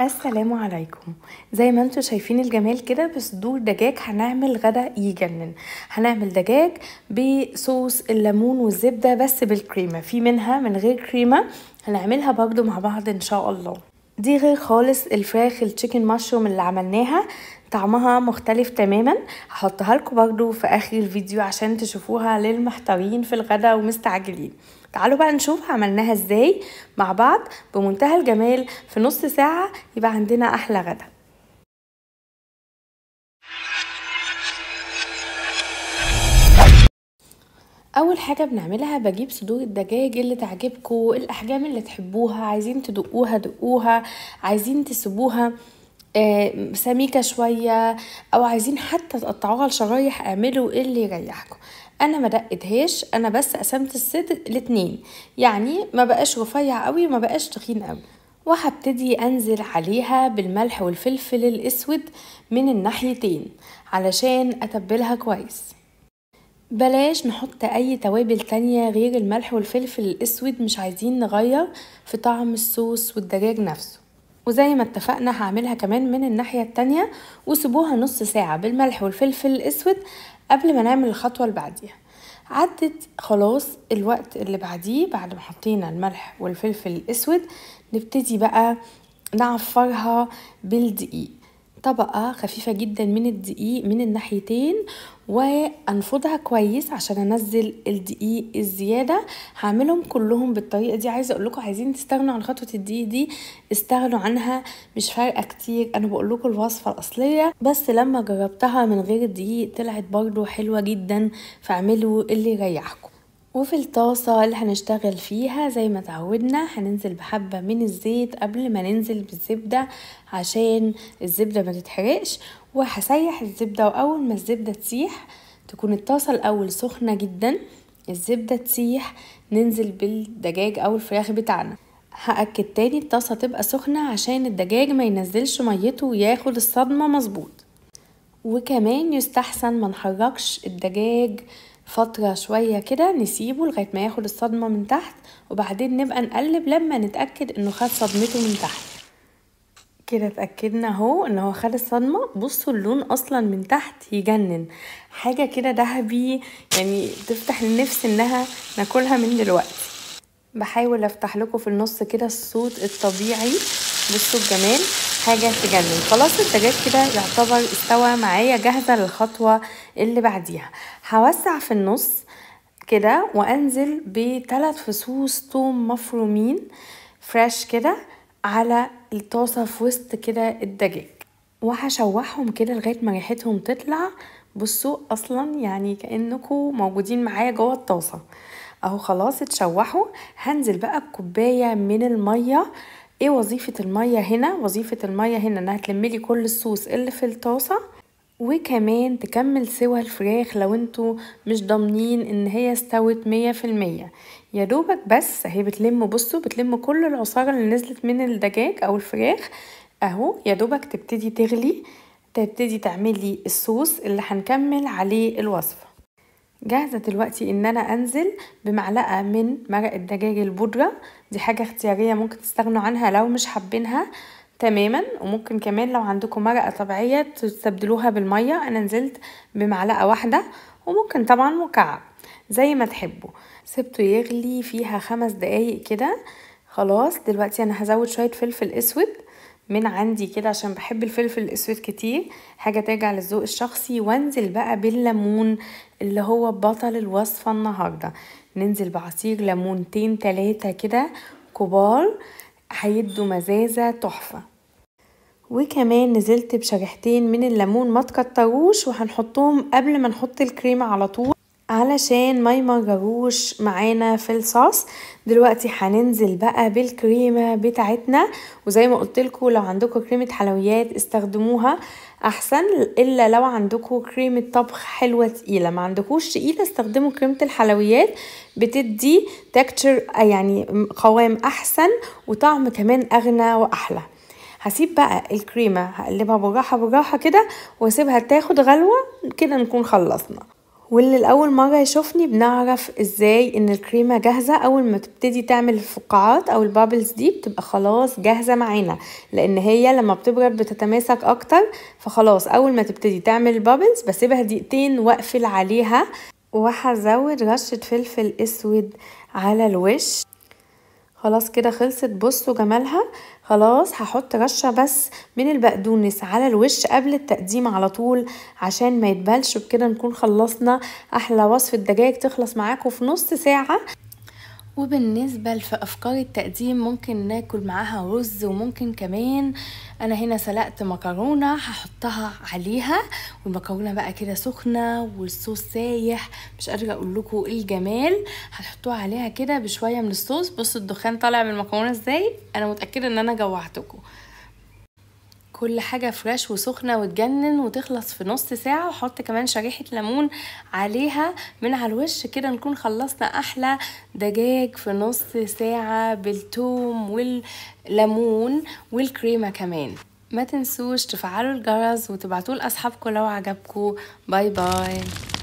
السلام عليكم زي ما انتم شايفين الجمال كده بصدور دجاج هنعمل غدا يجنن هنعمل دجاج بصوص الليمون والزبدة بس بالكريمة في منها من غير كريمة هنعملها برضو مع بعض ان شاء الله دي غير خالص الفراخ التشيكن مشروم اللي عملناها طعمها مختلف تماما هحطها لكم برضو في اخر الفيديو عشان تشوفوها للمحتارين في الغدا ومستعجلين تعالوا بقى نشوف عملناها ازاي مع بعض بمنتهى الجمال في نص ساعة يبقى عندنا أحلى غدا اول حاجه بنعملها بجيب صدور الدجاج اللي تعجبكم الاحجام اللي تحبوها عايزين تدقوها دقوها عايزين تسيبوها آه، سميكة شوية أو عايزين حتى تقطعوها لشرايح اعملوا ايه اللي يريحكم انا ما دقتهاش انا بس قسمت الصدر لاتنين يعني ما بقاش رفيع قوي وما بقاش تخين قوي وهبتدي انزل عليها بالملح والفلفل الاسود من الناحيتين علشان اتبلها كويس بلاش نحط اي توابل تانية غير الملح والفلفل الاسود مش عايزين نغير في طعم الصوص والدجاج نفسه وزي ما اتفقنا هعملها كمان من الناحية التانية وسيبوها نص ساعة بالملح والفلفل الأسود قبل ما نعمل الخطوة اللي بعديها عدت خلاص الوقت اللي بعديه بعد ما حطينا الملح والفلفل الأسود نبتدي بقى نعفرها بالدقيق طبقة خفيفة جدا من الدقيق من الناحيتين وانفضها كويس عشان انزل الدقيق الزيادة هعملهم كلهم بالطريقة دي عايزة لكم عايزين تستغنوا عن خطوة الدقيق دي استغنوا عنها مش فارقة كتير انا لكم الوصفة الاصلية بس لما جربتها من غير الدقيق طلعت برضو حلوة جدا فاعملوا اللي يريحكم وفي الطاسة اللي هنشتغل فيها زي ما تعودنا هننزل بحبة من الزيت قبل ما ننزل بالزبدة عشان الزبدة ما تتحرقش وهسيح الزبدة وأول ما الزبدة تسيح تكون الطاسة الأول سخنة جدا الزبدة تسيح ننزل بالدجاج أو الفراخ بتاعنا هأكد تاني الطاسة تبقى سخنة عشان الدجاج ما ينزلش ميته وياخد الصدمة مظبوط وكمان يستحسن ما نحركش الدجاج فترة شوية كده نسيبه لغاية ما ياخد الصدمة من تحت وبعدين نبقى نقلب لما نتأكد انه خد صدمته من تحت كده اتأكدنا اهو ان هو خد الصدمة بصوا اللون اصلا من تحت يجنن حاجة كده ذهبي يعني تفتح النفس انها ناكلها من دلوقتي بحاول افتح لكم في النص كده الصوت الطبيعي بصوا الجمال حاجة تجنن خلاص الدجاج كده يعتبر استوى معايا جاهزة للخطوة اللي بعديها هوسع في النص كده وانزل بثلاث فصوص توم مفرومين فريش كده على الطاسة في وسط كده الدجاج وهشوحهم كده لغاية ما ريحتهم تطلع بصوا اصلا يعني كأنكم موجودين معايا جوه الطاسة اهو خلاص اتشوحوا هنزل بقى بكوباية من المية ايه وظيفة المية هنا وظيفة المية هنا انها تلملي كل الصوص اللي في الطاسة وكمان تكمل سوى الفراخ لو انتوا مش ضامنين ان هي استوت مية في المية يا دوبك بس هي بتلم بصوا بتلم كل العصارة اللي نزلت من الدجاج او الفراخ اهو يا دوبك تبتدي تغلي تبتدي تعملي الصوص اللي هنكمل عليه الوصفه جاهزة دلوقتي ان انا انزل بمعلقة من مرق الدجاج البودرة دي حاجة اختيارية ممكن تستغنوا عنها لو مش حابينها تماما وممكن كمان لو عندكم مرقة طبيعية تستبدلوها بالمية انا نزلت بمعلقة واحدة وممكن طبعا مكعب زي ما تحبوا سبته يغلي فيها خمس دقايق كده خلاص دلوقتي انا هزود شوية فلفل اسود من عندي كده عشان بحب الفلفل الاسود كتير حاجه ترجع للذوق الشخصي وانزل بقى بالليمون اللي هو بطل الوصفه النهارده ننزل بعصير ليمونتين تلاتة كده كبار هيدوا مزازه تحفه وكمان نزلت بشريحتين من الليمون ما تكتروش وهنحطهم قبل ما نحط الكريمه على طول علشان ما يمرروش معانا في الصوص دلوقتي هننزل بقى بالكريمة بتاعتنا وزي ما قلتلكوا لو عندكم كريمة حلويات استخدموها احسن الا لو عندكم كريمه طبخ حلوه تقيله ما عندكوش تقيله استخدموا كريمه الحلويات بتدي تكتشر يعني قوام احسن وطعم كمان اغنى واحلى هسيب بقى الكريمه هقلبها براحه براحه كده واسيبها تاخد غلوه كده نكون خلصنا واللي لأول مرة يشوفني بنعرف ازاي ان الكريمة جاهزة اول ما تبتدي تعمل الفقاعات او البابلز دي بتبقى خلاص جاهزة معانا لان هي لما بتبرد بتتماسك اكتر فخلاص اول ما تبتدي تعمل البابلز بسيبها دقيقتين واقفل عليها وهزود رشة فلفل اسود على الوش خلاص كده خلصت بصوا جمالها خلاص هحط رشه بس من البقدونس على الوش قبل التقديم على طول عشان ما يتبلش وبكده نكون خلصنا احلى وصفه دجاج تخلص معاكم في نص ساعه وبالنسبة لأفكار التقديم ممكن ناكل معاها رز وممكن كمان أنا هنا سلقت مكرونة هحطها عليها والمكرونة بقى كده سخنة والصوص سايح مش قادرة أقول لكم إيه الجمال هتحطوها عليها كده بشوية من الصوص بصوا الدخان طالع من المكرونة إزاي أنا متأكدة إن أنا جوعتكم كل حاجة فريش وسخنة وتجنن وتخلص في نص ساعة وحط كمان شريحة ليمون عليها من على الوش كده نكون خلصنا أحلى دجاج في نص ساعة بالثوم والليمون والكريمة كمان ما تنسوش تفعلوا الجرس وتبعتوه لأصحابكم لو عجبكم باي باي